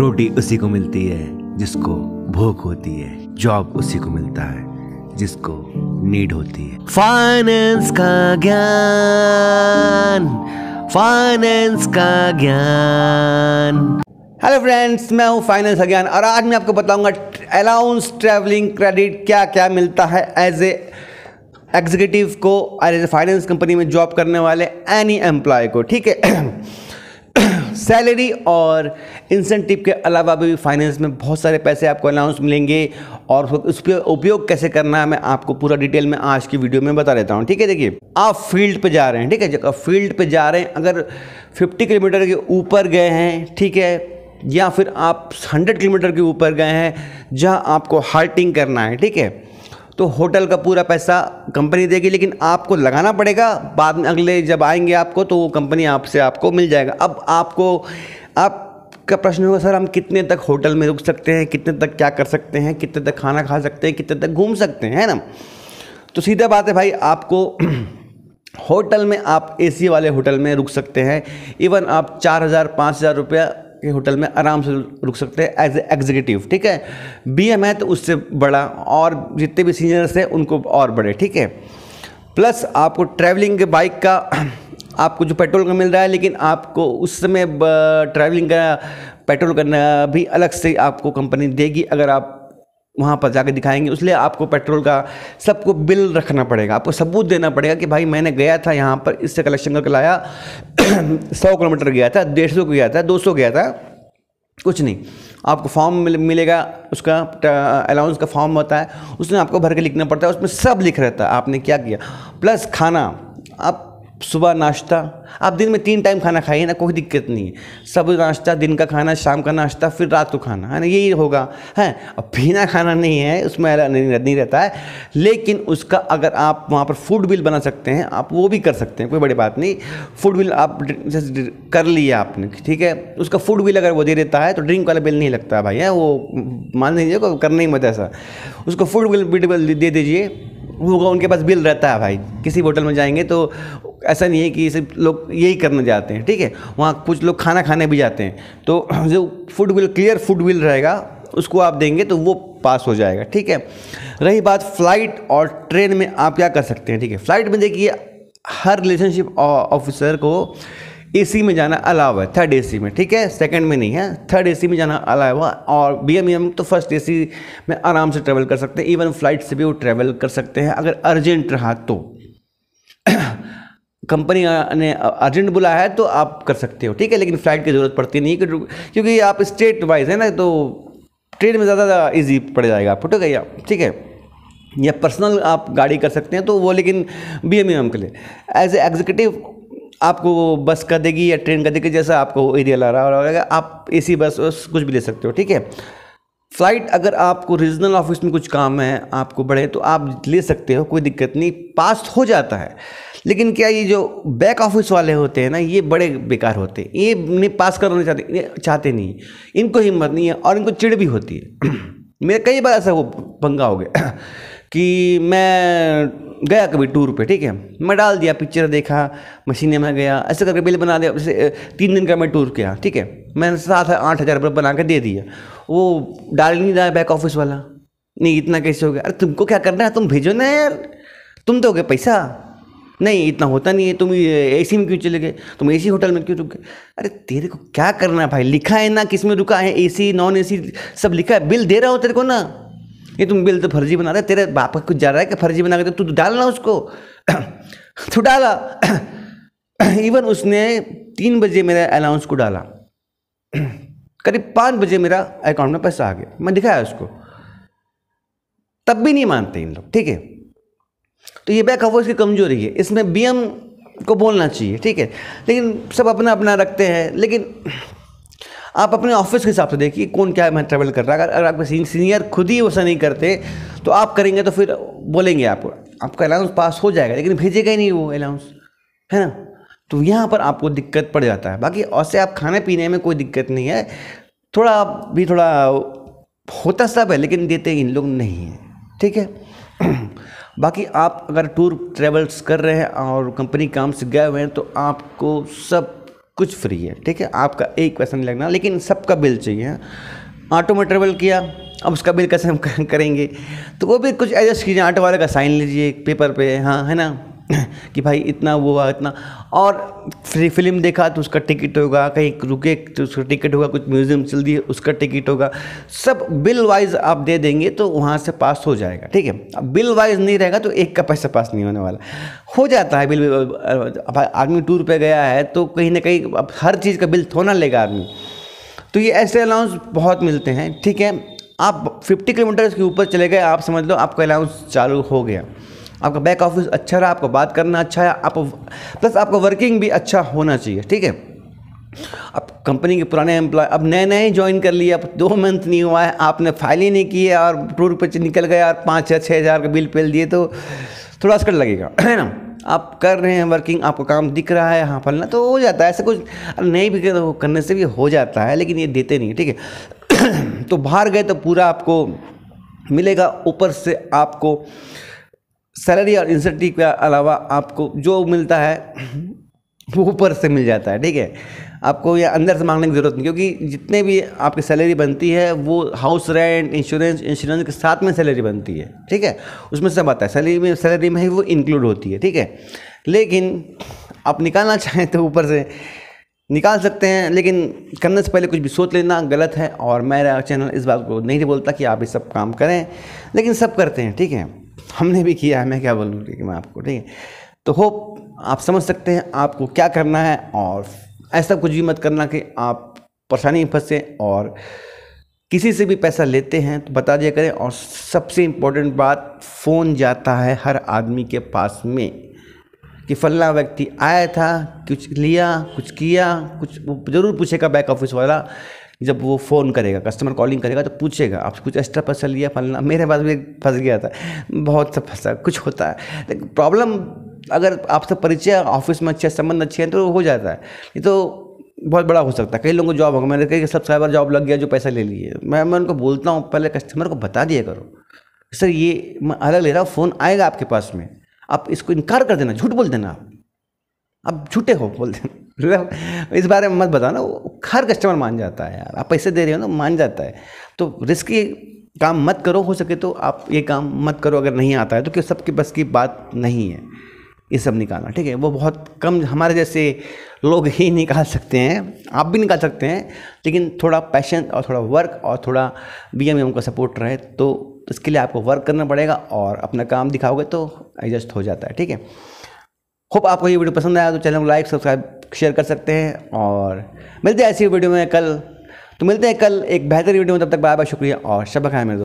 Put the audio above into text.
रोटी उसी को मिलती है जिसको भूख होती है जॉब उसी को मिलता है जिसको नीड होती है फाइनेंस का ज्ञान फाइनेंस का ज्ञान हेलो फ्रेंड्स मैं हूं फाइनेंस अज्ञान और आज मैं आपको बताऊंगा अलाउंस ट्रैवलिंग क्रेडिट क्या क्या मिलता है एज ए एग्जीक्यूटिव को एज ए फाइनेंस कंपनी में जॉब करने वाले एनी एम्प्लॉय को ठीक है सैलरी और इंसेंटिव के अलावा भी फाइनेंस में बहुत सारे पैसे आपको अलाउंस मिलेंगे और उस पर उपयोग कैसे करना है मैं आपको पूरा डिटेल में आज की वीडियो में बता देता हूँ ठीक है देखिए आप फील्ड पर जा रहे हैं ठीक है जब फील्ड पर जा रहे हैं अगर फिफ्टी किलोमीटर के ऊपर गए हैं ठीक है या फिर आप हंड्रेड किलोमीटर के ऊपर गए हैं जहाँ आपको हार्टिंग करना है ठीक है तो होटल का पूरा पैसा कंपनी देगी लेकिन आपको लगाना पड़ेगा बाद में अगले जब आएंगे आपको तो वो कंपनी आपसे आपको मिल जाएगा अब आपको आप का प्रश्न होगा सर हम कितने तक होटल में रुक सकते हैं कितने तक क्या कर सकते हैं कितने तक खाना खा सकते हैं कितने तक घूम सकते हैं है ना तो सीधा बात है भाई आपको होटल में आप एसी वाले होटल में रुक सकते हैं इवन आप चार हज़ार पाँच हज़ार रुपया के होटल में आराम से रुक सकते हैं एज एग्जीक्यूटिव ठीक है बी एम है तो उससे बड़ा और जितने भी सीनियर्स हैं उनको और बड़े ठीक है प्लस आपको ट्रैवलिंग के बाइक का आपको जो पेट्रोल का मिल रहा है लेकिन आपको उस समय ट्रैवलिंग का पेट्रोल करना भी अलग से आपको कंपनी देगी अगर आप वहाँ पर जाके दिखाएंगे इसलिए आपको पेट्रोल का सबको बिल रखना पड़ेगा आपको सबूत देना पड़ेगा कि भाई मैंने गया था यहाँ पर इससे कलेक्शन करके लाया सौ किलोमीटर गया था डेढ़ सौ गया था दो सौ गया था कुछ नहीं आपको फॉर्म मिल, मिलेगा उसका अलाउंस का फॉर्म होता है उसमें आपको भर के लिखना पड़ता है उसमें सब लिख रहता है आपने क्या किया प्लस खाना आप सुबह नाश्ता आप दिन में तीन टाइम खाना खाइए ना कोई दिक्कत नहीं है सब नाश्ता दिन का खाना शाम का नाश्ता फिर रात को खाना है ना यही होगा है अब पीना खाना नहीं है उसमें नहीं रहता है लेकिन उसका अगर आप वहाँ पर फूड बिल बना सकते हैं आप वो भी कर सकते हैं कोई बड़ी बात नहीं फूड बिल आप कर लिया आपने ठीक है उसका फूड बिल अगर वो दे देता है तो ड्रिंक वाला बिल नहीं लगता भाई है वो मान लीजिए करना ही मत ऐसा उसको फूड बिल बिल दे दीजिए होगा उनके पास बिल रहता है भाई किसी होटल में जाएंगे तो ऐसा नहीं है कि सिर्फ लोग यही करने जाते हैं ठीक है वहाँ कुछ लोग खाना खाने भी जाते हैं तो जो food bill clear food bill रहेगा उसको आप देंगे तो वो पास हो जाएगा ठीक है रही बात फ्लाइट और ट्रेन में आप क्या कर सकते हैं ठीक है फ्लाइट में देखिए हर रिलेशनशिप ऑफिसर को एसी में जाना अलाव है थर्ड एसी में ठीक है सेकंड में नहीं है थर्ड एसी में जाना अलाव है और एम e तो फर्स्ट एसी में आराम से ट्रेवल कर सकते हैं इवन फ्लाइट से भी वो ट्रेवल कर सकते हैं अगर अर्जेंट रहा तो कंपनी ने अर्जेंट बुलाया है तो आप कर सकते हो ठीक है लेकिन फ़्लाइट की ज़रूरत पड़ती नहीं क्योंकि आप स्टेट वाइज है ना तो ट्रेन में ज़्यादा ईजी पड़ जाएगा आपको ठीक है ठीक है या पर्सनल आप गाड़ी कर सकते हैं तो वो लेकिन बी एम e के लिए एज ए एग्जीक्यूटिव आपको बस का देगी या ट्रेन का देगी जैसा आपको एरिया लग रहा होगा आप ए सी बस कुछ भी ले सकते हो ठीक है फ्लाइट अगर आपको रीजनल ऑफिस में कुछ काम है आपको बढ़े तो आप ले सकते हो कोई दिक्कत नहीं पास हो जाता है लेकिन क्या ये जो बैक ऑफिस वाले होते हैं ना ये बड़े बेकार होते हैं ये नहीं पास करना चाहते चाहते नहीं इनको हिम्मत नहीं है और इनको चिड़ भी होती है मेरा कई बार ऐसा वो पंगा हो गया कि मैं गया कभी टूर पे ठीक है मैं डाल दिया पिक्चर देखा मशीने में गया ऐसे करके बिल बना दिया जैसे तीन दिन का मैं टूर किया ठीक है मैंने सात आठ हज़ार रुपये बना के दे दिया वो डाल नहीं रहा बैक ऑफिस वाला नहीं इतना कैसे हो गया अरे तुमको क्या करना है तुम भेजो ना यार तुम दोगे पैसा नहीं इतना होता नहीं है तुम ए सी में क्यों चले गए तुम ए सी होटल में क्यों रुक गए अरे तेरे को क्या करना है भाई लिखा है ना किस में रुका है ए सी नॉन ए सी सब लिखा है बिल दे रहा हो तेरे को ना ये तुम बिल तो फर्जी बना रहे तेरे बाप का कुछ जा रहा है कि फर्जी बना के तो तू तो डालना उसको तो डाला इवन उसने तीन बजे मेरे अलाउंस को डाला करीब पाँच बजे मेरा अकाउंट में पैसा आ गया मैं दिखाया उसको तब भी नहीं मानते इन लोग ठीक है तो ये बैक ऑफ की कमजोरी है इसमें बीएम को बोलना चाहिए ठीक है लेकिन सब अपना अपना रखते हैं लेकिन आप अपने ऑफिस के हिसाब से देखिए कौन क्या है मैं ट्रैवल कर रहा है अगर अगर आपके सीनियर खुद ही वैसा नहीं करते तो आप करेंगे तो फिर बोलेंगे आपको आपका अलाउंस पास हो जाएगा लेकिन भेजेगा ही नहीं वो अलाउंस है ना तो यहाँ पर आपको दिक्कत पड़ जाता है बाकी वैसे आप खाने पीने में कोई दिक्कत नहीं है थोड़ा आप भी थोड़ा होता सब है लेकिन देते इन लोग नहीं हैं ठीक है बाकी आप अगर टूर ट्रेवल्स कर रहे हैं और कंपनी काम से गए हुए हैं तो आपको सब कुछ फ्री है ठीक है आपका एक पैसा नहीं लगना लेकिन सबका बिल चाहिए ऑटो में ट्रेवल किया अब उसका बिल कैसे हम करेंगे तो वो भी कुछ एडजस्ट कीजिए ऑटो वाले का साइन लीजिए पेपर पे हाँ है ना कि भाई इतना वो हुआ इतना और फ्री फिल्म देखा तो उसका टिकट होगा कहीं रुके तो उसका टिकट होगा कुछ म्यूज़ियम चल दिए उसका टिकट होगा सब बिल वाइज आप दे देंगे तो वहाँ से पास हो जाएगा ठीक है अब बिल वाइज नहीं रहेगा तो एक का पैसा पास नहीं होने वाला हो जाता है बिल आदमी टूर पर गया है तो कहीं ना कहीं अब हर चीज़ का बिल थोड़ा लेगा आदमी तो ये ऐसे अलाउंस बहुत मिलते हैं ठीक है आप 50 किलोमीटर के ऊपर चले गए आप समझ लो आपका अलाउंस चालू हो गया आपका बैक ऑफिस अच्छा रहा आपको बात करना अच्छा है आप प्लस आपका वर्किंग भी अच्छा होना चाहिए ठीक है अब कंपनी के पुराने एम्प्लॉय अब नए नए ज्वाइन कर लिए अब दो मंथ नहीं हुआ है आपने फाइल ही नहीं की है और टूर पर निकल गया और पाँच या छः हज़ार का बिल पेल दिए तो थोड़ा स्कट लगेगा है ना आप कर रहे हैं वर्किंग आपको काम दिख रहा है हाँ फलना तो हो जाता है ऐसा कुछ नहीं भी करने से भी हो जाता है लेकिन ये देते नहीं ठीक है तो बाहर गए तो पूरा आपको मिलेगा ऊपर से आपको सैलरी और इंसेंटिव के अलावा आपको जो मिलता है वो ऊपर से मिल जाता है ठीक है आपको ये अंदर से मांगने की ज़रूरत नहीं क्योंकि जितने भी आपकी सैलरी बनती है वो हाउस रेंट इंश्योरेंस इंश्योरेंस के साथ में सैलरी बनती है ठीक है उसमें सब आता है सैलरी में सैलरी में ही वो इंक्लूड होती है ठीक है लेकिन आप निकालना चाहें तो ऊपर से निकाल सकते हैं लेकिन करने से पहले कुछ भी सोच लेना गलत है और मेरा चैनल इस बात को नहीं बोलता कि आप ये सब काम करें लेकिन सब करते हैं ठीक है हमने भी किया है मैं क्या बोलूँ ठीक है मैं आपको ठीक है तो होप आप समझ सकते हैं आपको क्या करना है और ऐसा कुछ भी मत करना कि आप परेशानी में फंसे और किसी से भी पैसा लेते हैं तो बता दिया करें और सबसे इम्पोर्टेंट बात फ़ोन जाता है हर आदमी के पास में कि फलना व्यक्ति आया था कुछ लिया कुछ किया कुछ ज़रूर पूछेगा बैक ऑफिस वाला जब वो फ़ोन करेगा कस्टमर कॉलिंग करेगा तो पूछेगा आपसे कुछ एक्स्ट्रा पैसा लिया फलना मेरे पास भी फंस गया था बहुत सा फंसा कुछ होता है लेकिन प्रॉब्लम अगर आपसे परिचय ऑफिस में अच्छे संबंध अच्छे हैं तो हो जाता है ये तो बहुत बड़ा हो सकता है कई लोगों को जॉब होगा मैंने कई सब्सक्राइबर जॉब लग गया जो पैसा ले लिए मैं मैं उनको बोलता हूँ पहले कस्टमर को बता दिया करो सर ये मैं अलग ले रहा हूँ फ़ोन आएगा आपके पास में आप इसको इनकार कर देना झूठ बोल देना आप आप झूठे हो बोल देना मतलब इस बारे में मत बताना हर कस्टमर मान जाता है यार आप पैसे दे रहे हो ना मान जाता है तो रिस्की काम मत करो हो सके तो आप ये काम मत करो अगर नहीं आता है तो क्यों सबके बस की बात नहीं है ये सब निकालना ठीक है वो बहुत कम हमारे जैसे लोग ही निकाल सकते हैं आप भी निकाल सकते हैं लेकिन थोड़ा पैशन और थोड़ा वर्क और थोड़ा बी एम का सपोर्ट रहे तो इसके लिए आपको वर्क करना पड़ेगा और अपना काम दिखाओगे तो एडजस्ट हो जाता है ठीक है होप आपको ये वीडियो पसंद आया तो चैनल को लाइक सब्सक्राइब शेयर कर सकते हैं और मिलते हैं ऐसी वीडियो में कल तो मिलते हैं कल एक बेहतर वीडियो में तब तक बाय बाय शुक्रिया और शब खैर